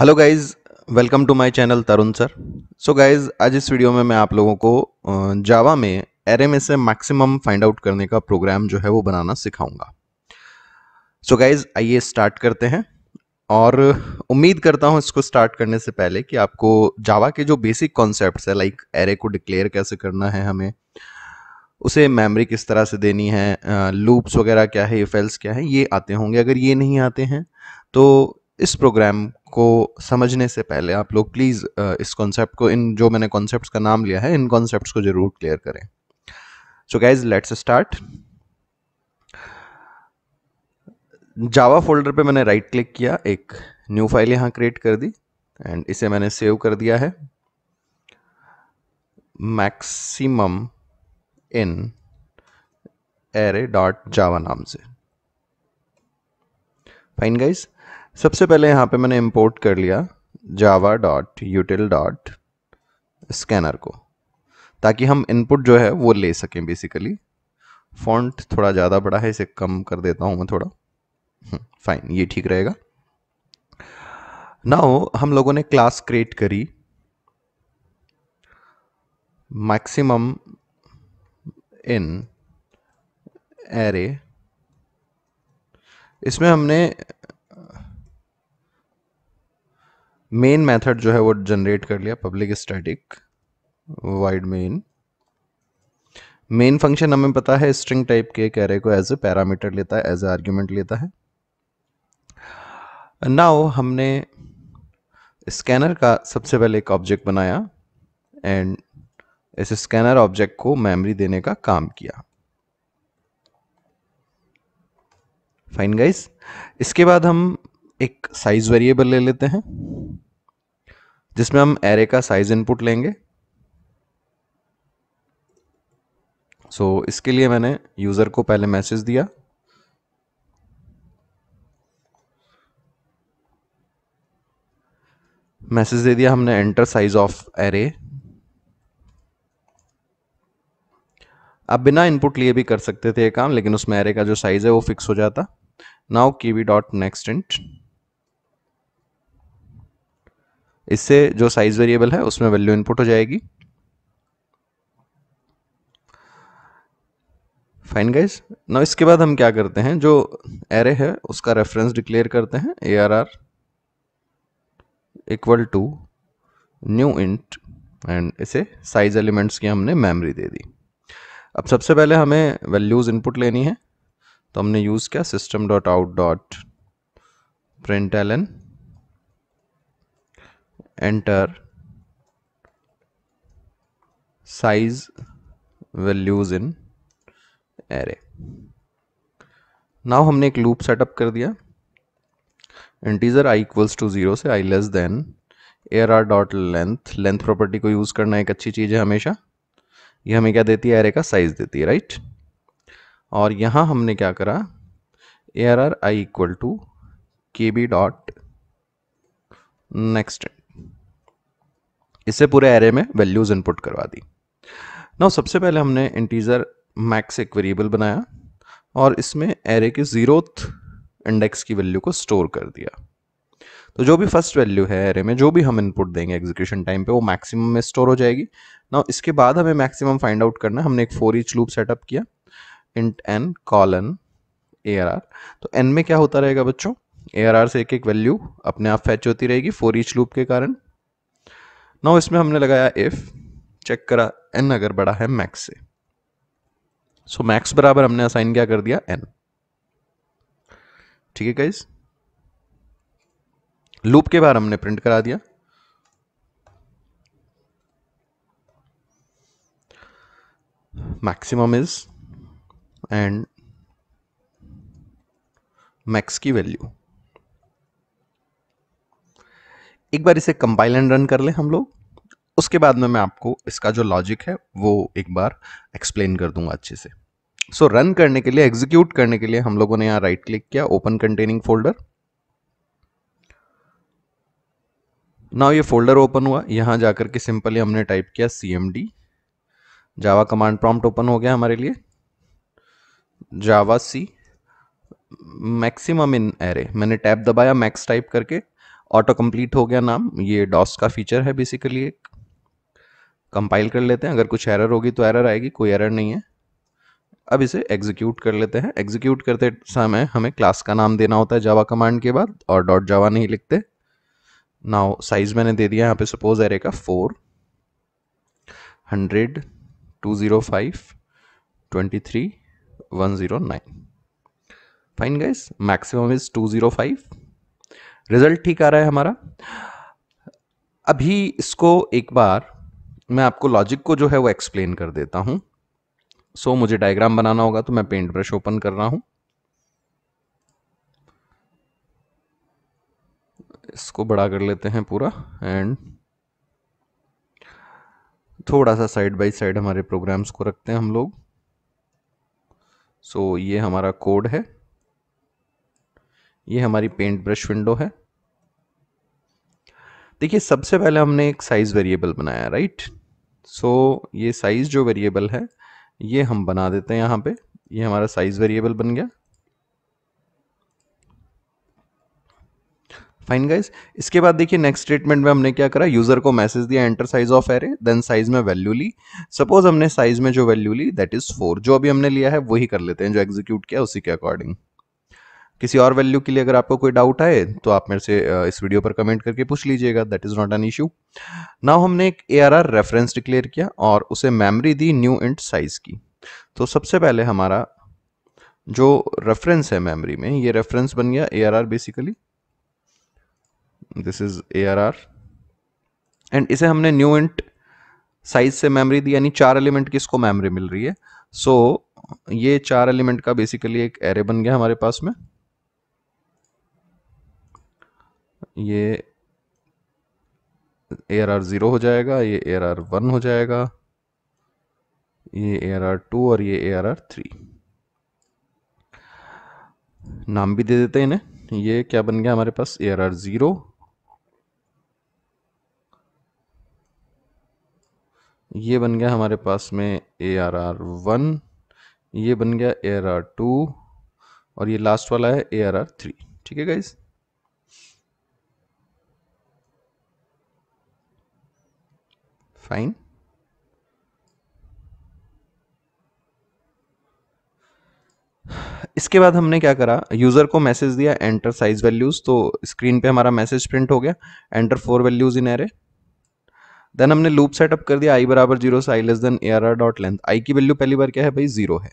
Hello guys welcome to my channel Tarun sir so guys आज इस video में मैं आप लोगों को जावा में एरे में से मैक्सिमम फाइंड आउट करने का प्रोग्राम जो है वो बनाना सिखाऊंगा सो गाइस गाइज़ आइए स्टार्ट करते हैं और उम्मीद करता हूँ इसको स्टार्ट करने से पहले कि आपको जावा के जो बेसिक कॉन्सेप्ट है लाइक एरे को डिक्लेयर कैसे करना है हमें उसे मेमरी किस तरह से देनी है लूप्स वगैरह क्या है इफ़ेल्स क्या है ये आते होंगे अगर ये नहीं आते हैं तो इस प्रोग्राम को समझने से पहले आप लोग प्लीज़ uh, इस कॉन्सेप्ट को इन जो मैंने कॉन्सेप्ट्स का नाम लिया है इन कॉन्सेप्ट्स को ज़रूर क्लियर करें so guys let's start Java folder पे मैंने राइट क्लिक किया एक न्यू फाइल यहाँ क्रिएट कर दी एंड इसे मैंने सेव कर दिया है maximum in array dot Java नाम से फाइन गाइज सबसे पहले यहाँ पे मैंने इम्पोर्ट कर लिया Java dot util dot scanner को ताकि हम इनपुट जो है वो ले सकें बेसिकली फॉन्ट थोड़ा ज़्यादा बड़ा है इसे कम कर देता हूँ मैं थोड़ा फाइन हम्म, ये ठीक रहेगा नाउ हम लोगों ने क्लास क्रिएट करी मैक्सिमम इन एरे इसमें हमने मेन मेथड जो है वो जनरेट कर लिया public static void main main function हमें पता है स्ट्रिंग टाइप के कैरे को एज ए पैरामीटर लेता है एज ए आर्ग्यूमेंट लेता है नाउ हमने स्कैनर का सबसे पहले एक ऑब्जेक्ट बनाया एंड इस स्कैनर ऑब्जेक्ट को मेमोरी देने का काम किया फाइन गाइस इसके बाद हम एक साइज वेरिएबल ले लेते हैं जिसमें हम एरे का साइज इनपुट लेंगे सो so, इसके लिए मैंने यूज़र को पहले मैसेज दिया मैसेज दे दिया हमने एंटर साइज ऑफ एरे आप बिना इनपुट लिए भी कर सकते थे ये काम लेकिन उसमें एरे का जो साइज है वो फिक्स हो जाता नाउ की वी डॉट नेक्स्ट इंट इससे जो साइज वेरिएबल है उसमें वैल्यू इनपुट हो जाएगी फाइन गाइज नाउ इसके बाद हम क्या करते हैं जो एरे है उसका रेफरेंस डिक्लेयर करते हैं A R R equal to new int and इसे साइज एलिमेंट्स की हमने मेमोरी दे दी अब सबसे पहले हमें वैल्यूज़ इनपुट लेनी है तो हमने यूज़ किया system dot out dot print L N enter size values in array now हमने एक लूप सेटअप कर दिया integer I equals to zero से I less than air R dot length length property को यूज़ करना एक अच्छी चीज़ है हमेशा ये हमें क्या देती है एरे का साइज देती है राइट और यहां हमने क्या करा air R I equal to K B dot next इसे पूरे एरे में वैल्यूज़ इनपुट करवा दी ना सबसे पहले हमने इंटीज़र मैक्स एक वेरिएबल बनाया और इसमें एरे के ज़ीरोथ इंडेक्स की वैल्यू को स्टोर कर दिया तो जो भी फर्स्ट वैल्यू है एरे में जो भी हम इनपुट देंगे एग्जीक्यूशन टाइम पे वो मैक्सिमम में स्टोर हो जाएगी ना इसके बाद हमें मैक्सिमम फाइंड आउट करना है हमने एक फोर ईच लूप सेटअप किया int N colon A R R तो एन में क्या होता रहेगा बच्चों ए आर आर से एक एक वैल्यू अपने आप फैच होती रहेगी फोर ईच लूप के कारण ना इसमें हमने लगाया इफ़ चेक करा एन अगर बड़ा है मैक्स से सो so, मैक्स बराबर हमने असाइन क्या कर दिया एन ठीक है गाइज लूप के बाहर हमने प्रिंट करा दिया मैक्सिमम इज एंड मैक्स की वैल्यू एक बार इसे कंपाइल एंड रन कर ले हम लोग उसके बाद में मैं आपको इसका जो लॉजिक है वो एक बार एक्सप्लेन कर दूंगा अच्छे से सो so, रन करने के लिए एग्जीक्यूट करने के लिए हम लोगों ने यहाँ राइट क्लिक किया ओपन कंटेनिंग फोल्डर नाउ ये फोल्डर ओपन हुआ यहां जाकर के सिंपली हमने टाइप किया C M D Java command prompt open हो गया हमारे लिए Java C maximum in array मैंने टैब दबाया मैक्स टाइप करके ऑटो कंप्लीट हो गया नाम ये डॉस का फीचर है बेसिकली एक कंपाइल कर लेते हैं अगर कुछ एरर होगी तो एरर आएगी कोई एरर नहीं है अब इसे एग्जीक्यूट कर लेते हैं एग्जीक्यूट करते समय हमें क्लास का नाम देना होता है जावा कमांड के बाद और डॉट जावा नहीं लिखते नाउ साइज मैंने दे दिया यहाँ पे सपोज एरे का four hundred two zero five twenty three one zero nine fine guys maximum is two zero five result ठीक आ रहा है हमारा अभी इसको एक बार मैं आपको लॉजिक को जो है वो एक्सप्लेन कर देता हूं सो so, मुझे डायग्राम बनाना होगा तो मैं पेंट ब्रश ओपन कर रहा हूं इसको बड़ा कर लेते हैं पूरा एंड थोड़ा सा साइड बाय साइड हमारे प्रोग्राम्स को रखते हैं हम लोग सो so, ये हमारा कोड है ये हमारी पेंट ब्रश विंडो है देखिए सबसे पहले हमने एक साइज़ वेरिएबल बनाया राइट सो so, ये साइज़ जो वेरिएबल है ये हम बना देते हैं यहां पे ये हमारा साइज़ वेरिएबल बन गया फाइन गाइज इसके बाद देखिए नेक्स्ट स्टेटमेंट में हमने क्या करा यूजर को मैसेज दिया enter size of array then size में वैल्यू ली सपोज हमने साइज में जो वैल्यू ली दैट इज फोर जो अभी हमने लिया है वही कर लेते हैं जो एग्जीक्यूट किया उसी के अकॉर्डिंग किसी और वैल्यू के लिए अगर आपको कोई डाउट आए तो आप मेरे से इस वीडियो पर कमेंट करके पूछ लीजिएगा that is not an issue now हमने एक ए रेफरेंस डिक्लेयर किया और उसे मेमरी दी न्यू इंट साइज़ की तो सबसे पहले हमारा जो रेफरेंस है मेमरी में ये रेफरेंस बन गया A basically this is A and इसे हमने न्यू इंट साइज से मेमरी दी यानी चार एलिमेंट की इसको मेमरी मिल रही है सो so, ये चार एलिमेंट का बेसिकली एक एरे बन गया हमारे पास में ये ए आर आर ज़ीरो हो जाएगा ये ए आर आर वन हो जाएगा ये ए आर आर टू और ये ए आर आर थ्री नाम भी दे देते हैं इन्हें ये क्या बन गया हमारे पास ए आर आर ज़ीरो ये बन गया हमारे पास में ए आर आर वन ये बन गया ए आर आर टू और ये लास्ट वाला है ए आर आर थ्री ठीक है गाइज़ fine इसके बाद हमने क्या करा यूज़र को मैसेज दिया एंटर साइज वैल्यूज़ तो स्क्रीन पे हमारा मैसेज प्रिंट हो गया enter four values in array then हमने लूप सेटअप कर दिया आई बराबर जीरो से I less than A R R dot length I की वैल्यू पहली बार क्या है भाई जीरो है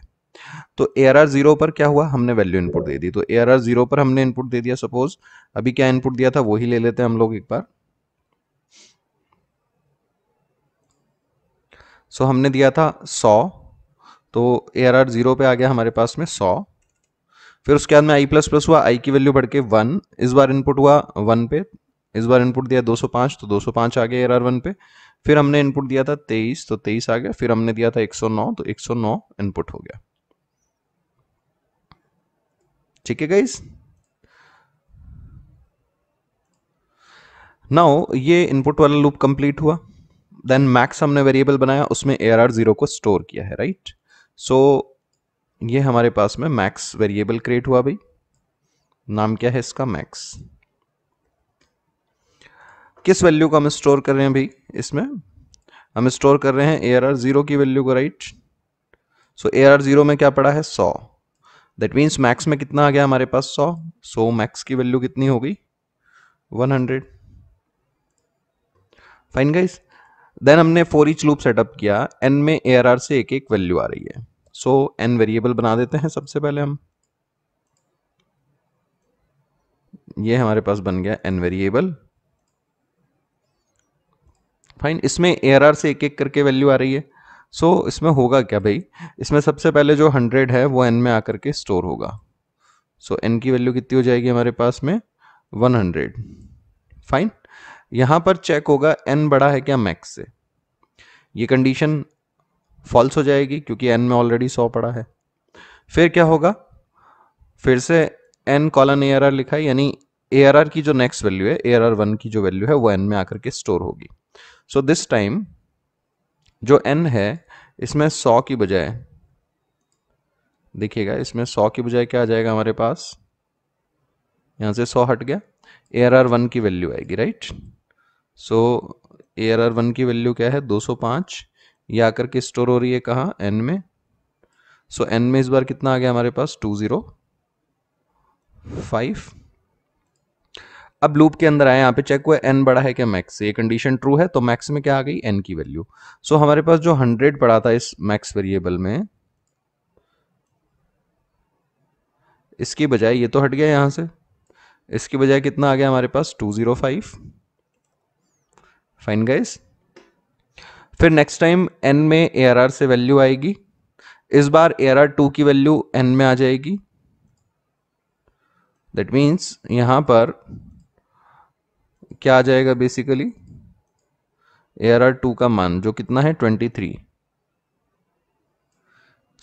तो ए आर आर जीरो पर क्या हुआ हमने वैल्यू इनपुट दे दी तो ए आर आर जीरो पर हमने इनपुट दे दिया सपोज अभी क्या इनपुट दिया था वही ले लेते हैं हम लोग एक बार सो हमने दिया था सौ तो ए आर आर जीरो पे आ गया हमारे पास में सौ फिर उसके बाद में आई प्लस प्लस हुआ आई की वैल्यू बढ़ के वन इस बार इनपुट हुआ वन पे इस बार इनपुट दिया 205 तो 205 आ गया आर वन पे फिर हमने इनपुट दिया था 23 तो 23 आ गया फिर हमने दिया था 109 तो 109 इनपुट हो गया ठीक है गाइस नाउ ये इनपुट वाला लूप कंप्लीट हुआ देन मैक्स हमने वेरिएबल बनाया उसमें ए आर जीरो को स्टोर किया है राइट right? सो so, ये हमारे पास में मैक्स वेरिएबल क्रिएट हुआ भाई नाम क्या है इसका मैक्स किस वैल्यू को हम स्टोर कर रहे हैं भाई इसमें हम स्टोर कर रहे हैं ए आर जीरो की वैल्यू को right so A R zero में क्या पड़ा है सौ दैट मीन्स मैक्स में कितना आ गया हमारे पास सौ सो मैक्स की वैल्यू कितनी होगी one hundred fine guys then हमने फोर इच लूप सेटअप किया एन में ए से एक एक वैल्यू आ रही है सो एन वेरिएबल बना देते हैं सबसे पहले हम ये हमारे पास बन गया एन वेरिएबल फाइन इसमें ए से एक एक करके वैल्यू आ रही है सो so, इसमें होगा क्या भाई इसमें सबसे पहले जो हंड्रेड है वो एन में आकर के स्टोर होगा सो so, एन की वैल्यू कितनी हो जाएगी हमारे पास में वन हंड्रेड फाइन यहां पर चेक होगा एन बड़ा है क्या मैक्स से ये कंडीशन फॉल्स हो जाएगी क्योंकि एन में ऑलरेडी सौ पड़ा है फिर क्या होगा फिर से एन कॉलन ए लिखा है यानी ए की जो नेक्स्ट वैल्यू है ए आर वन की जो वैल्यू है वो एन में आकर के स्टोर होगी सो दिस टाइम जो एन है इसमें सौ की बजाय देखिएगा इसमें सौ की बजाय क्या आ जाएगा हमारे पास यहां से सौ हट गया ए आर आर वन की वैल्यू आएगी right so A R R one की वैल्यू क्या है 205 ये आकर के स्टोर हो रही है कहाँ एन में सो so, एन में इस बार कितना आ गया हमारे पास टू ज़ीरो अब लूप के अंदर आए यहाँ पे चेक हुआ एन बड़ा है क्या मैक्स ये कंडीशन ट्रू है तो मैक्स में क्या आ गई एन की वैल्यू सो so, हमारे पास जो हंड्रेड पड़ा था इस मैक्स वेरिएबल में इसकी बजाय ये तो हट गया यहां से इसकी बजाय कितना आ गया हमारे पास two zero five fine guys फिर नेक्स्ट टाइम एन में ए से वैल्यू आएगी इस बार ए आर टू की वैल्यू एन में आ जाएगी दैट मीन्स यहाँ पर क्या आ जाएगा बेसिकली ए आर टू का मान जो कितना है ट्वेंटी थ्री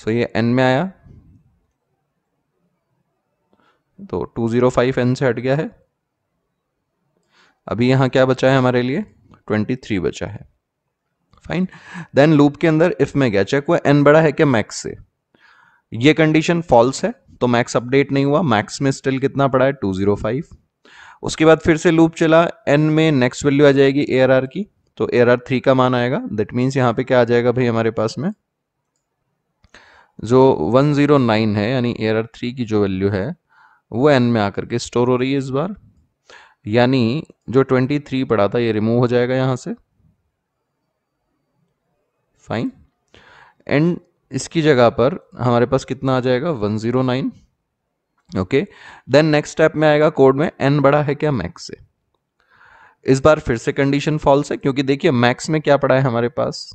सो ये एन में आया तो टू जीरो फाइव एन से हट गया है अभी यहाँ क्या बचा है हमारे लिए 23 बचा है फाइन देन लूप के अंदर इफ में गया चेक हुआ एन बड़ा है क्या मैक्स से ये कंडीशन फॉल्स है तो मैक्स अपडेट नहीं हुआ मैक्स में स्टिल कितना पड़ा है टू उसके बाद फिर से लूप चला एन में नेक्स्ट वैल्यू आ जाएगी ए की तो ए आर का मान आएगा दैट मीन्स यहाँ पे क्या आ जाएगा भाई हमारे पास में जो 109 है यानी ए आर की जो वैल्यू है वो एन में आकर के स्टोर हो रही है इस बार यानी जो ट्वेंटी थ्री पड़ा था ये रिमूव हो जाएगा यहाँ से फाइन एंड इसकी जगह पर हमारे पास कितना आ जाएगा one zero nine okay then next step में आएगा कोड में एन बड़ा है क्या मैक्स से इस बार फिर से कंडीशन फॉल्स है क्योंकि देखिए मैक्स में क्या पड़ा है हमारे पास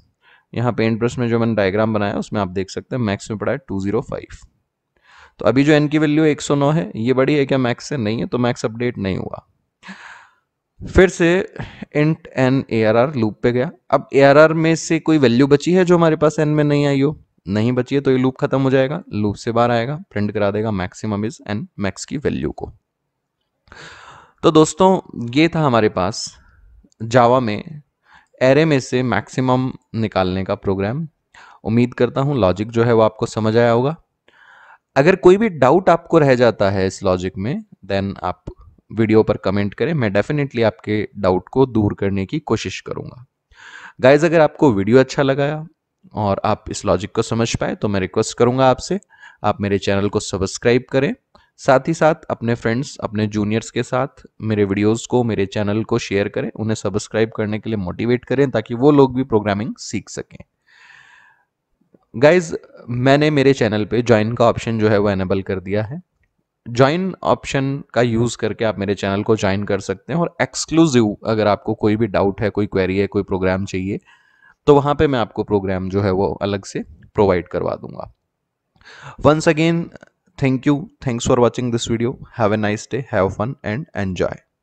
यहाँ पेंट ब्रश में जो मैंने डायग्राम बनाया उसमें आप देख सकते हैं मैक्स में पड़ा है टू जीरो फाइव तो अभी जो एन की वैल्यू 109 है ये बड़ी है क्या मैक्स से नहीं है तो मैक्स अपडेट नहीं हुआ फिर से int N A R R loop पे गया अब ए आर आर में से कोई वैल्यू बची है जो हमारे पास एन में नहीं आई हो नहीं बची है तो ये लूप खत्म हो जाएगा लूप से बाहर आएगा प्रिंट करा देगा मैक्सिमम इज एन मैक्स की वैल्यू को तो दोस्तों ये था हमारे पास जावा में एरे में से मैक्सिमम निकालने का प्रोग्राम उम्मीद करता हूँ लॉजिक जो है वो आपको समझ आया होगा अगर कोई भी डाउट आपको रह जाता है इस लॉजिक में देन आप वीडियो पर कमेंट करें मैं डेफिनेटली आपके डाउट को दूर करने की कोशिश करूंगा गाइज अगर आपको वीडियो अच्छा लगाया और आप इस लॉजिक को समझ पाए तो मैं रिक्वेस्ट करूंगा आपसे आप मेरे चैनल को सब्सक्राइब करें साथ ही साथ अपने फ्रेंड्स अपने जूनियर्स के साथ मेरे वीडियोस को मेरे चैनल को शेयर करें उन्हें सब्सक्राइब करने के लिए मोटिवेट करें ताकि वो लोग भी प्रोग्रामिंग सीख सकें गाइज मैंने मेरे चैनल पे ज्वाइन का ऑप्शन जो है वो एनेबल कर दिया है ज्वाइन ऑप्शन का यूज़ करके आप मेरे चैनल को ज्वाइन कर सकते हैं और एक्सक्लूसिव अगर आपको कोई भी डाउट है कोई क्वेरी है कोई प्रोग्राम चाहिए तो वहां पे मैं आपको प्रोग्राम जो है वो अलग से प्रोवाइड करवा दूंगा once again thank you thanks for watching this video have a nice day have fun and enjoy